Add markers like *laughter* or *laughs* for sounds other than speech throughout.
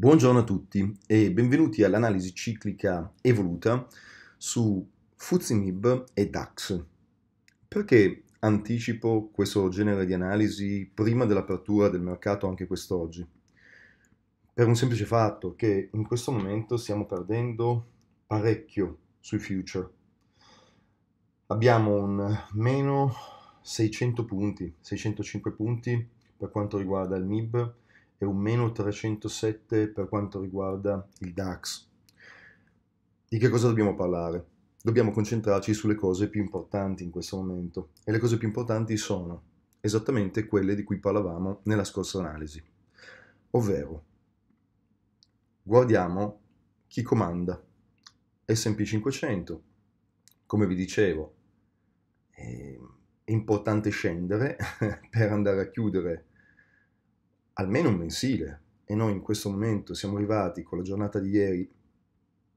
Buongiorno a tutti e benvenuti all'analisi ciclica evoluta su Fuzimib e DAX. Perché anticipo questo genere di analisi prima dell'apertura del mercato anche quest'oggi? Per un semplice fatto che in questo momento stiamo perdendo parecchio sui future. Abbiamo un meno 600 punti, 605 punti per quanto riguarda il MIB, e un meno 307 per quanto riguarda il DAX. Di che cosa dobbiamo parlare? Dobbiamo concentrarci sulle cose più importanti in questo momento e le cose più importanti sono esattamente quelle di cui parlavamo nella scorsa analisi, ovvero guardiamo chi comanda SP 500, come vi dicevo, è importante scendere *laughs* per andare a chiudere almeno un mensile. E noi in questo momento siamo arrivati con la giornata di ieri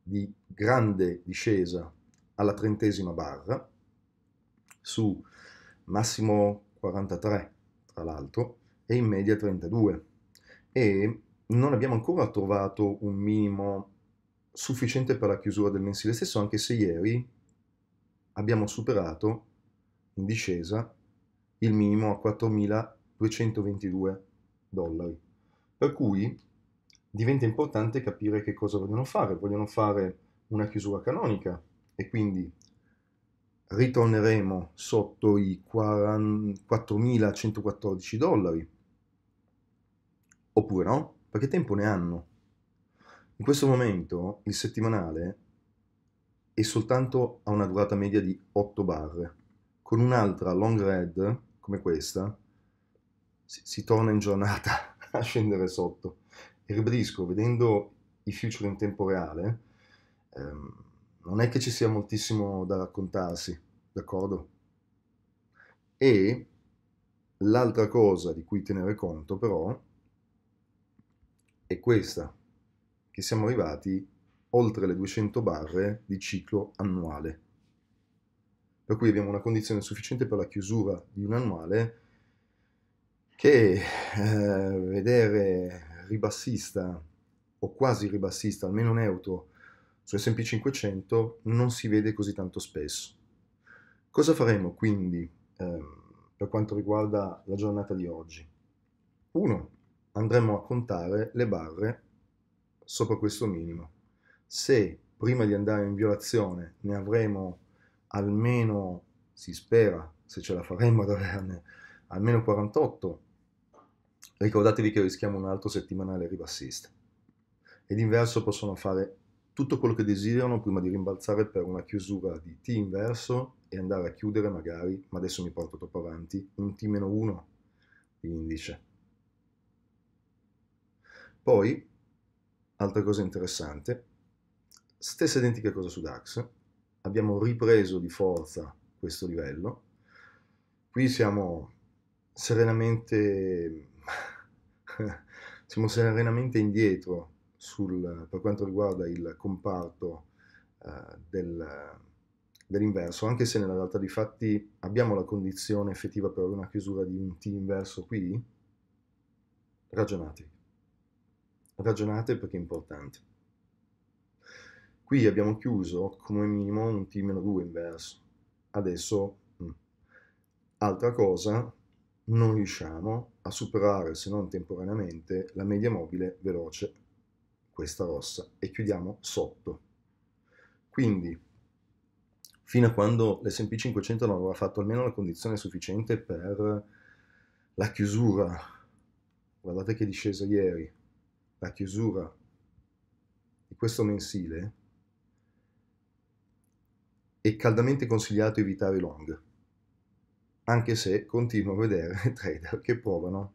di grande discesa alla trentesima barra su massimo 43 tra l'altro e in media 32 e non abbiamo ancora trovato un minimo sufficiente per la chiusura del mensile stesso anche se ieri abbiamo superato in discesa il minimo a 4222 dollari. Per cui diventa importante capire che cosa vogliono fare. Vogliono fare una chiusura canonica e quindi ritorneremo sotto i 4.114 dollari. Oppure no? Perché tempo ne hanno? In questo momento il settimanale è soltanto a una durata media di 8 barre, con un'altra long red come questa si, torna in giornata *laughs* a scendere sotto. E ribadisco, vedendo i future in tempo reale, ehm, non è che ci sia moltissimo da raccontarsi, d'accordo? E l'altra cosa di cui tenere conto però è questa, che siamo arrivati oltre le 200 barre di ciclo annuale. Per cui abbiamo una condizione sufficiente per la chiusura di un annuale che eh, vedere ribassista o quasi ribassista, almeno neutro, su S&P 500 non si vede così tanto spesso. Cosa faremo quindi eh, per quanto riguarda la giornata di oggi? 1. Andremo a contare le barre sopra questo minimo. Se prima di andare in violazione ne avremo almeno, si spera, se ce la faremo ad averne, almeno 48, ricordatevi che rischiamo un altro settimanale ribassista. Ed inverso possono fare tutto quello che desiderano prima di rimbalzare per una chiusura di T inverso e andare a chiudere magari, ma adesso mi porto troppo avanti, un T-1 di indice. Poi, altra cosa interessante, stessa identica cosa su DAX, abbiamo ripreso di forza questo livello, qui siamo serenamente, siamo *laughs* serenamente indietro sul, per quanto riguarda il comparto uh, del, dell'inverso, anche se nella realtà di fatti abbiamo la condizione effettiva per una chiusura di un T inverso qui, ragionate. Ragionate perché è importante. Qui abbiamo chiuso come minimo un T-2 inverso. Adesso, mh. Mm, altra cosa, non riusciamo a superare, se non temporaneamente, la media mobile veloce, questa rossa, e chiudiamo sotto. Quindi, fino a quando l'SP500 non avrà fatto almeno la condizione sufficiente per la chiusura, guardate che discesa ieri, la chiusura di questo mensile, è caldamente consigliato evitare i long anche se continuo a vedere *laughs* trader che provano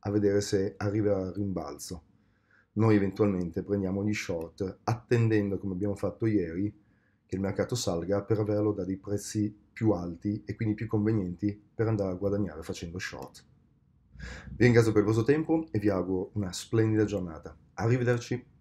a vedere se arriverà il rimbalzo. Noi eventualmente prendiamo gli short attendendo, come abbiamo fatto ieri, che il mercato salga per averlo da dei prezzi più alti e quindi più convenienti per andare a guadagnare facendo short. Vi ringrazio per il vostro tempo e vi auguro una splendida giornata. Arrivederci!